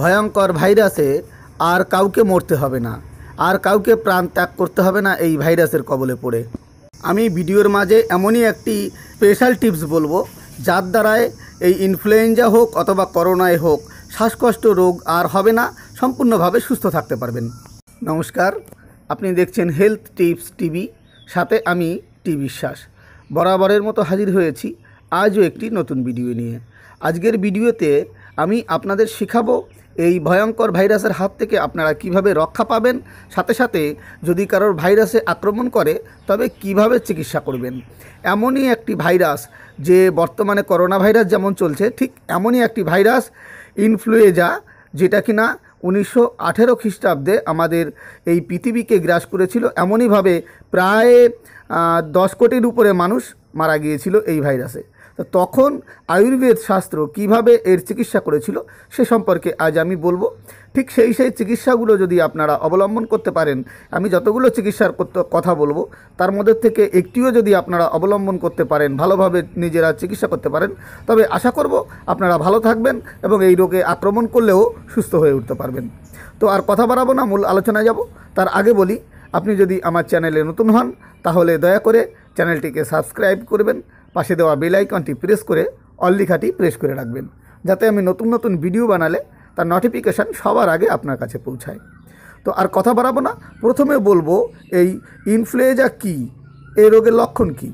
ভয়ঙ্কর ভাইরাসে আর কাউকে মরতে হবে না আর কাউকে প্রাণ ত্যাগ করতে হবে না এই ভাইরাসের কবলে পড়ে আমি ভিডিওর মাঝে এমনই একটি স্পেশাল টিপস বলবো যার দ্বারায় এই ইনফ্লুয়েঞ্জা হোক অথবা করোনায় হোক শ্বাসকষ্ট রোগ আর হবে না সম্পূর্ণভাবে সুস্থ থাকতে পারবেন নমস্কার আপনি দেখছেন হেলথ টিপস টিভি সাথে আমি টি বিশ্বাস বরাবরের মতো হাজির হয়েছি আজও একটি নতুন ভিডিও নিয়ে আজকের ভিডিওতে আমি আপনাদের শিখাবো এই ভয়ঙ্কর ভাইরাসের হাত থেকে আপনারা কিভাবে রক্ষা পাবেন সাথে সাথে যদি কারোর ভাইরাসে আক্রমণ করে তবে কিভাবে চিকিৎসা করবেন এমনই একটি ভাইরাস যে বর্তমানে করোনা ভাইরাস যেমন চলছে ঠিক এমনই একটি ভাইরাস ইনফ্লুয়েজা যেটা কিনা উনিশশো আঠেরো খ্রিস্টাব্দে আমাদের এই পৃথিবীকে গ্রাস করেছিল এমনইভাবে প্রায় দশ কোটির উপরে মানুষ মারা গিয়েছিল এই ভাইরাসে তো তখন আয়ুর্বেদ শাস্ত্র কিভাবে এর চিকিৎসা করেছিল সে সম্পর্কে আজ আমি বলবো ঠিক সেই সেই চিকিৎসাগুলো যদি আপনারা অবলম্বন করতে পারেন আমি যতগুলো চিকিৎসার কথা বলবো তার মধ্যে থেকে একটিও যদি আপনারা অবলম্বন করতে পারেন ভালোভাবে নিজেরা চিকিৎসা করতে পারেন তবে আশা করব আপনারা ভালো থাকবেন এবং এই রোগে আক্রমণ করলেও সুস্থ হয়ে উঠতে পারবেন তো আর কথা বাড়াবো না মূল আলোচনায় যাব তার আগে বলি আপনি যদি আমার চ্যানেলে নতুন হন তাহলে দয়া করে চ্যানেলটিকে সাবস্ক্রাইব করবেন পাশে দেওয়া বেল আইকনটি প্রেস করে অল লেখাটি প্রেস করে রাখবেন যাতে আমি নতুন নতুন ভিডিও বানালে তার নোটিফিকেশান সবার আগে আপনার কাছে পৌঁছায় তো আর কথা বাড়াবো না প্রথমে বলবো এই ইনফ্লুয়েজা কী এই রোগের লক্ষণ কী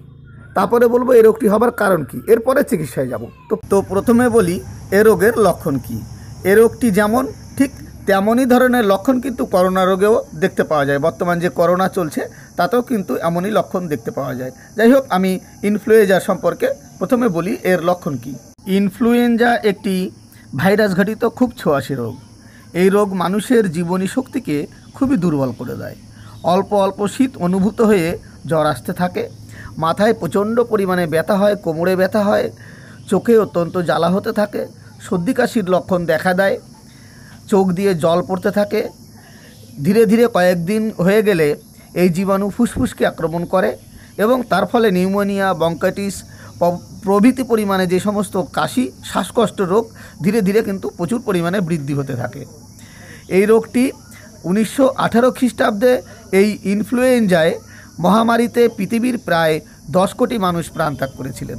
তারপরে বলবো এই রোগটি হবার কারণ কি এরপরে চিকিৎসায় যাব তো তো প্রথমে বলি এ রোগের লক্ষণ কি এ রোগটি যেমন তেমনই ধরনের লক্ষণ কিন্তু করোনা রোগেও দেখতে পাওয়া যায় বর্তমান যে করোনা চলছে তাতেও কিন্তু এমনই লক্ষণ দেখতে পাওয়া যায় যাই হোক আমি ইনফ্লুয়েঞ্জা সম্পর্কে প্রথমে বলি এর লক্ষণ কি ইনফ্লুয়েঞ্জা একটি ভাইরাস ঘটিত খুব ছোঁয়াশি রোগ এই রোগ মানুষের জীবনী শক্তিকে খুবই দুর্বল করে দেয় অল্প অল্প শীত অনুভূত হয়ে জ্বর আসতে থাকে মাথায় প্রচণ্ড পরিমাণে ব্যথা হয় কোমরে ব্যথা হয় চোখে অত্যন্ত জ্বালা হতে থাকে সর্দি কাশির লক্ষণ দেখা দেয় চোখ দিয়ে জল পড়তে থাকে ধীরে ধীরে কয়েকদিন হয়ে গেলে এই জীবাণু ফুসফুসকে আক্রমণ করে এবং তার ফলে নিউমোনিয়া বঙ্কাইটিস প্রভৃতি পরিমাণে যে সমস্ত কাশি শ্বাসকষ্ট রোগ ধীরে ধীরে কিন্তু প্রচুর পরিমাণে বৃদ্ধি হতে থাকে এই রোগটি উনিশশো আঠারো খ্রিস্টাব্দে এই ইনফ্লুয়েঞ্জায় মহামারীতে পৃথিবীর প্রায় দশ কোটি মানুষ প্রাণ ত্যাগ করেছিলেন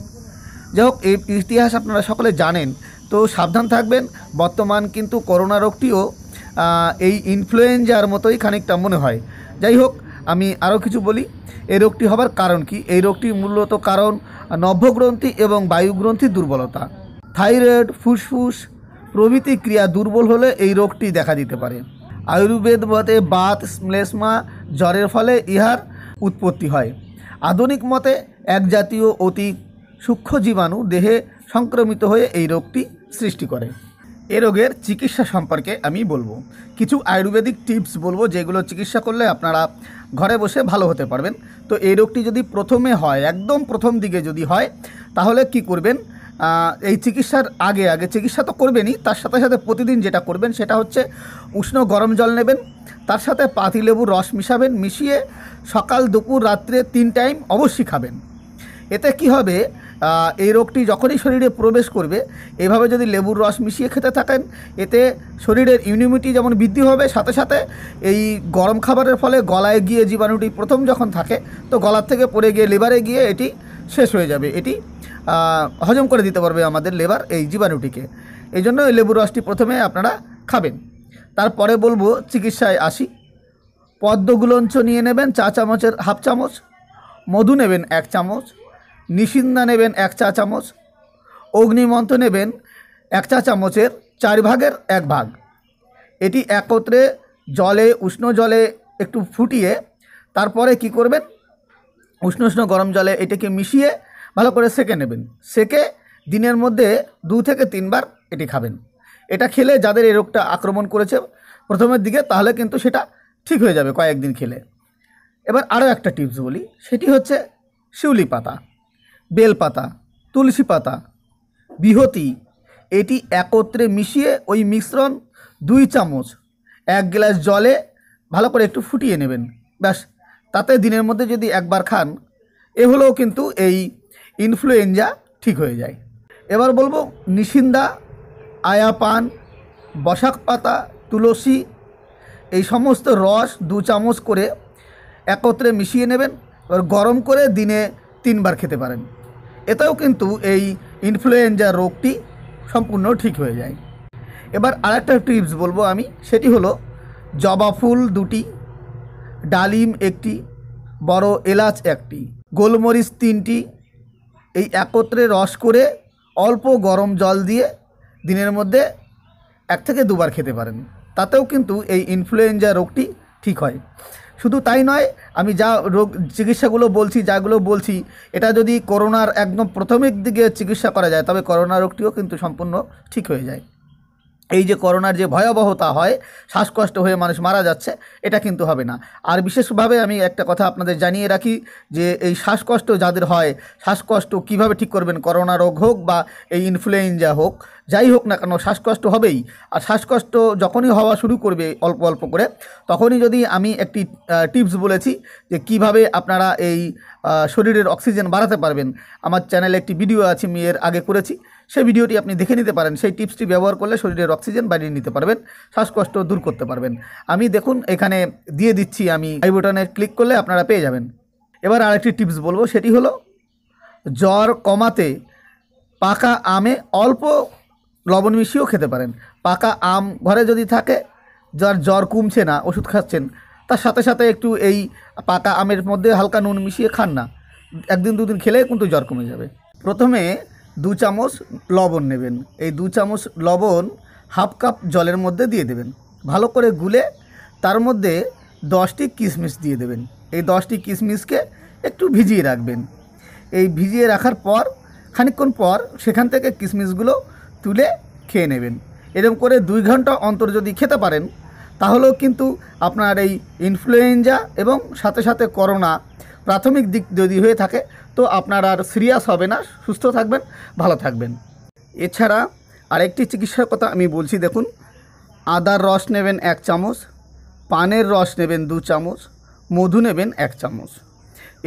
যাই হোক এই ইতিহাস আপনারা সকলে জানেন তো সাবধান থাকবেন বর্তমান কিন্তু করোনা রোগটিও এই ইনফ্লুয়েঞ্জার মতোই খানিকটা মনে হয় যাই হোক আমি আরও কিছু বলি এই রোগটি হবার কারণ কি এই রোগটি মূলত কারণ নভ্যগ্রন্থি এবং বায়ুগ্রন্থির দুর্বলতা থাইরয়েড ফুসফুস প্রভৃতি ক্রিয়া দুর্বল হলে এই রোগটি দেখা দিতে পারে আয়ুর্বেদ মতে বাত শ্লেষ্মা জ্বরের ফলে ইহার উৎপত্তি হয় আধুনিক মতে এক জাতীয় অতি সূক্ষ্ম জীবাণু দেহে সংক্রমিত হয়ে এই রোগটি সৃষ্টি করে এ রোগের চিকিৎসা সম্পর্কে আমি বলবো কিছু আয়ুর্বেদিক টিপস বলবো যেগুলো চিকিৎসা করলে আপনারা ঘরে বসে ভালো হতে পারবেন তো এই রোগটি যদি প্রথমে হয় একদম প্রথম দিকে যদি হয় তাহলে কি করবেন এই চিকিৎসার আগে আগে চিকিৎসা তো করবেনই তার সাথে সাথে প্রতিদিন যেটা করবেন সেটা হচ্ছে উষ্ণ গরম জল নেবেন তার সাথে পাতিলেবুর রস মিশাবেন মিশিয়ে সকাল দুপুর রাত্রে তিন টাইম অবশ্যই খাবেন এতে কি হবে এই রোগটি যখনই শরীরে প্রবেশ করবে এভাবে যদি লেবুর রস মিশিয়ে খেতে থাকেন এতে শরীরের ইমিউনিটি যেমন বৃদ্ধি হবে সাথে সাথে এই গরম খাবারের ফলে গলায় গিয়ে জীবাণুটি প্রথম যখন থাকে তো গলার থেকে পড়ে গিয়ে লেবারে গিয়ে এটি শেষ হয়ে যাবে এটি হজম করে দিতে পারবে আমাদের লেবার এই জীবাণুটিকে এই জন্য এই লেবুর রসটি প্রথমে আপনারা খাবেন তারপরে বলবো চিকিৎসায় আসি পদ্মগুলঞ্চ নিয়ে নেবেন চা চামচের হাফ চামচ মধু নেবেন এক চামচ নিশিন্দা নেবেন এক চা চামচ অগ্নিমন্ত্র নেবেন এক চা চামচের চার ভাগের এক ভাগ এটি একত্রে জলে উষ্ণ জলে একটু ফুটিয়ে তারপরে কি করবেন উষ্ণ উষ্ণ গরম জলে এটাকে মিশিয়ে ভালো করে সেকে নেবেন সেকে দিনের মধ্যে দু থেকে তিনবার এটি খাবেন এটা খেলে যাদের এই রোগটা আক্রমণ করেছে প্রথমের দিকে তাহলে কিন্তু সেটা ঠিক হয়ে যাবে কয়েকদিন খেলে এবার আরও একটা টিপস বলি সেটি হচ্ছে শিউলি পাতা বেলপাতা তুলসী পাতা বিহতি এটি একত্রে মিশিয়ে ওই মিশ্রণ দুই চামচ এক গ্লাস জলে ভালো করে একটু ফুটিয়ে নেবেন ব্যাস তাতে দিনের মধ্যে যদি একবার খান এ হলেও কিন্তু এই ইনফ্লুয়েঞ্জা ঠিক হয়ে যায় এবার বলবো নিশিন্দা আয়া পান বসাক পাতা তুলসী এই সমস্ত রস দু চামচ করে একত্রে মিশিয়ে নেবেন এবার গরম করে দিনে তিনবার খেতে পারেন এতেও কিন্তু এই ইনফ্লুয়েঞ্জা রোগটি সম্পূর্ণ ঠিক হয়ে যায় এবার আরেকটা টিপস বলবো আমি সেটি হলো জবা ফুল দুটি ডালিম একটি বড় এলাচ একটি গোলমরিচ তিনটি এই একত্রে রস করে অল্প গরম জল দিয়ে দিনের মধ্যে এক থেকে দুবার খেতে পারেন তাতেও কিন্তু এই ইনফ্লুয়েঞ্জা রোগটি ঠিক হয় শুধু তাই নয় আমি যা রোগ চিকিৎসাগুলো বলছি যাগুলো বলছি এটা যদি করোনার একদম প্রথমের দিকে চিকিৎসা করা যায় তবে করোনা রোগটিও কিন্তু সম্পূর্ণ ঠিক হয়ে যায় এই যে করোনার যে ভয়াবহতা হয় শ্বাসকষ্ট হয়ে মানুষ মারা যাচ্ছে এটা কিন্তু হবে না আর বিশেষভাবে আমি একটা কথা আপনাদের জানিয়ে রাখি যে এই শ্বাসকষ্ট যাদের হয় শ্বাসকষ্ট কিভাবে ঠিক করবেন করোনা রোগ হোক বা এই ইনফ্লুয়েঞ্জা হোক যাই হোক না কেন শ্বাসকষ্ট হবেই আর শ্বাসকষ্ট যখনই হওয়া শুরু করবে অল্প অল্প করে তখনই যদি আমি একটি টিপস বলেছি যে কিভাবে আপনারা এই শরীরের অক্সিজেন বাড়াতে পারবেন আমার চ্যানেলে একটি ভিডিও আছে মেয়ের আগে করেছি সেই ভিডিওটি আপনি দেখে নিতে পারেন সেই টিপসটি ব্যবহার করলে শরীরের অক্সিজেন বাড়িয়ে নিতে পারবেন শ্বাসকষ্ট দূর করতে পারবেন আমি দেখুন এখানে দিয়ে দিচ্ছি আমি আই বটনে ক্লিক করলে আপনারা পেয়ে যাবেন এবার আরেকটি টিপস বলবো সেটি হলো জ্বর কমাতে পাকা আমে অল্প লবণ মিশিয়েও খেতে পারেন পাকা আম ঘরে যদি থাকে যার জ্বর কমছে না ওষুধ খাচ্ছেন তার সাথে সাথে একটু এই পাকা আমের মধ্যে হালকা নুন মিশিয়ে খান না একদিন দুদিন খেলে কিন্তু জ্বর কমে যাবে প্রথমে দু চামচ লবণ নেবেন এই দু চামচ লবণ হাফ কাপ জলের মধ্যে দিয়ে দেবেন ভালো করে গুলে তার মধ্যে দশটি কিশমিশ দিয়ে দেবেন এই দশটি কিশমিশকে একটু ভিজিয়ে রাখবেন এই ভিজিয়ে রাখার পর খানিকক্ষণ পর সেখান থেকে কিশমিশগুলো তুলে খেয়ে নেবেন এরকম করে দুই ঘন্টা অন্তর যদি খেতে পারেন তাহলেও কিন্তু আপনার এই ইনফ্লুয়েঞ্জা এবং সাথে সাথে করোনা প্রাথমিক দিক যদি হয়ে থাকে তো আপনার আর সিরিয়াস হবে না সুস্থ থাকবেন ভালো থাকবেন এছাড়া আরেকটি চিকিৎসার কথা আমি বলছি দেখুন আদার রস নেবেন এক চামচ পানের রস নেবেন দু চামচ মধু নেবেন এক চামচ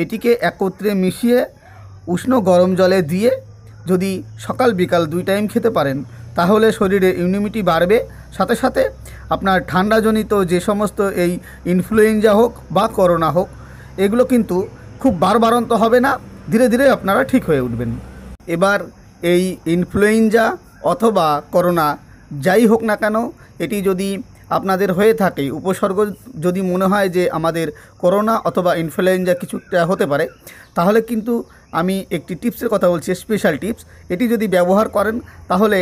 এটিকে একত্রে মিশিয়ে উষ্ণ গরম জলে দিয়ে যদি সকাল বিকাল দুই টাইম খেতে পারেন তাহলে শরীরে ইমিউনিটি বাড়বে সাথে সাথে আপনার ঠান্ডাজনিত যে সমস্ত এই ইনফ্লুয়েঞ্জা হোক বা করোনা হোক এগুলো কিন্তু খুব বারবারন্ত হবে না ধীরে ধীরে আপনারা ঠিক হয়ে উঠবেন এবার এই ইনফ্লুয়েঞ্জা অথবা করোনা যাই হোক না কেন এটি যদি আপনাদের হয়ে থাকে উপসর্গ যদি মনে হয় যে আমাদের করোনা অথবা ইনফ্লুয়েঞ্জা কিছুটা হতে পারে তাহলে কিন্তু আমি একটি টিপসের কথা বলছি স্পেশাল টিপস এটি যদি ব্যবহার করেন তাহলে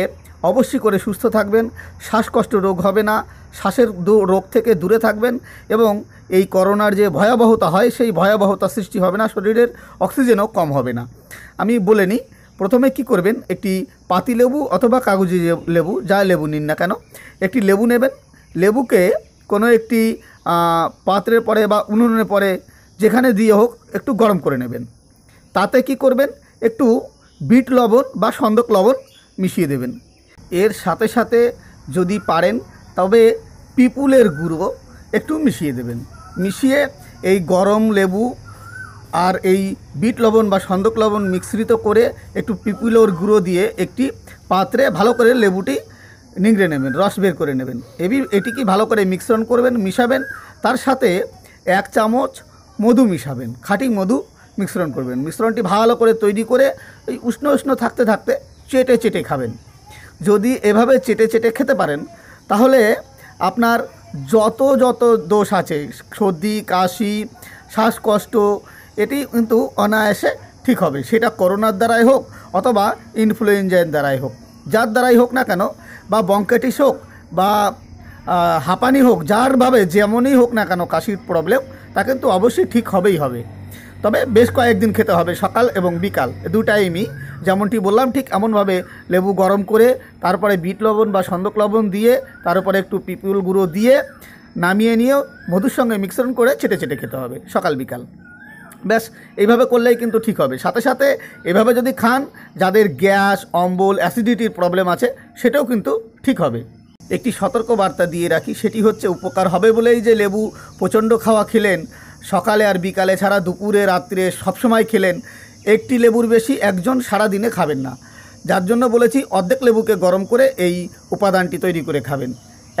অবশ্যই করে সুস্থ থাকবেন শ্বাসকষ্ট রোগ হবে না শ্বাসের রোগ থেকে দূরে থাকবেন এবং এই করোনার যে ভয়াবহতা হয় সেই ভয়াবহতা সৃষ্টি হবে না শরীরের অক্সিজেনও কম হবে না আমি বলে নিই প্রথমে কি করবেন একটি পাতি লেবু অথবা কাগজি লেবু যা লেবু নিন না কেন একটি লেবু নেবেন লেবুকে কোনো একটি পাত্রের পরে বা উনুনের পরে যেখানে দিয়ে হোক একটু গরম করে নেবেন তাতে কি করবেন একটু বিট লবণ বা সন্দক লবণ মিশিয়ে দেবেন এর সাথে সাথে যদি পারেন তবে পিপুলের গুঁড়ো একটু মিশিয়ে দেবেন মিশিয়ে এই গরম লেবু আর এই বিট লবণ বা সন্দক লবণ মিশ্রিত করে একটু পিপুলের গুঁড়ো দিয়ে একটি পাত্রে ভালো করে লেবুটি নিংড়ে নেবেন রস বের করে নেবেন এবি এটিকে ভালো করে মিশ্রণ করবেন মিশাবেন তার সাথে এক চামচ মধু মিশাবেন খাঁটি মধু মিশ্রণ করবেন মিশ্রণটি ভালো করে তৈরি করে এই উষ্ণ উষ্ণ থাকতে থাকতে চেটে চেটে খাবেন যদি এভাবে চেটে চেটে খেতে পারেন তাহলে আপনার যত যত দোষ আছে সর্দি কাশি শ্বাসকষ্ট এটি কিন্তু অনায়াসে ঠিক হবে সেটা করোনার দ্বারাই হোক অথবা ইনফ্লুয়েঞ্জার দ্বারাই হোক যার দ্বারাই হোক না কেন বা বঙ্কেটিস হোক বা হাঁপানি হোক যারভাবে যেমনই হোক না কেন কাশির প্রবলেম তা কিন্তু অবশ্যই ঠিক হবেই হবে তবে বেশ কয়েকদিন খেতে হবে সকাল এবং বিকাল দু টাইমই যেমনটি বললাম ঠিক এমনভাবে লেবু গরম করে তারপরে বিট লবণ বা সন্দক লবণ দিয়ে তারপরে একটু পিপুল গুঁড়ো দিয়ে নামিয়ে নিয়ে মধুর সঙ্গে মিক্সন করে চেটে চেটে খেতে হবে সকাল বিকাল ব্যাস এইভাবে করলেই কিন্তু ঠিক হবে সাথে সাথে এভাবে যদি খান যাদের গ্যাস অম্বল অ্যাসিডিটির প্রবলেম আছে সেটাও কিন্তু ঠিক হবে একটি সতর্ক বার্তা দিয়ে রাখি সেটি হচ্ছে উপকার হবে বলেই যে লেবু প্রচণ্ড খাওয়া খেলেন সকালে আর বিকালে ছাড়া দুপুরে রাত্রে সবসময় খেলেন একটি লেবুর বেশি একজন সারা দিনে খাবেন না যার জন্য বলেছি অর্ধেক লেবুকে গরম করে এই উপাদানটি তৈরি করে খাবেন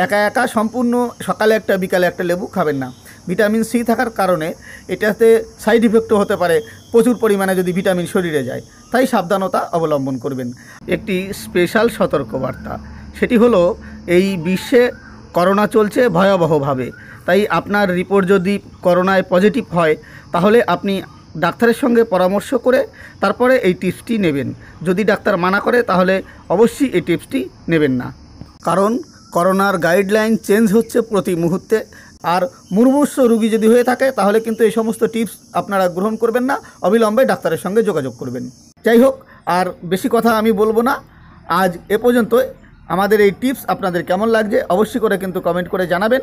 একা একা সম্পূর্ণ সকালে একটা বিকালে একটা লেবু খাবেন না ভিটামিন সি থাকার কারণে এটাতে সাইড ইফেক্টও হতে পারে প্রচুর পরিমাণে যদি ভিটামিন শরীরে যায় তাই সাবধানতা অবলম্বন করবেন একটি স্পেশাল সতর্কবার্তা সেটি হলো এই বিশ্বে করোনা চলছে ভয়াবহভাবে তাই আপনার রিপোর্ট যদি করোনায় পজিটিভ হয় তাহলে আপনি ডাক্তারের সঙ্গে পরামর্শ করে তারপরে এই টিপসটি নেবেন যদি ডাক্তার মানা করে তাহলে অবশ্যই এই টিপসটি নেবেন না কারণ করোনার গাইডলাইন চেঞ্জ হচ্ছে প্রতি মুহূর্তে আর মুমূর্ষ রুগী যদি হয়ে থাকে তাহলে কিন্তু এই সমস্ত টিপস আপনারা গ্রহণ করবেন না অবিলম্বে ডাক্তারের সঙ্গে যোগাযোগ করবেন যাই হোক আর বেশি কথা আমি বলবো না আজ এ পর্যন্ত আমাদের এই টিপস আপনাদের কেমন লাগছে অবশ্যই করে কিন্তু কমেন্ট করে জানাবেন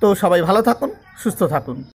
তো সবাই ভালো থাকুন সুস্থ থাকুন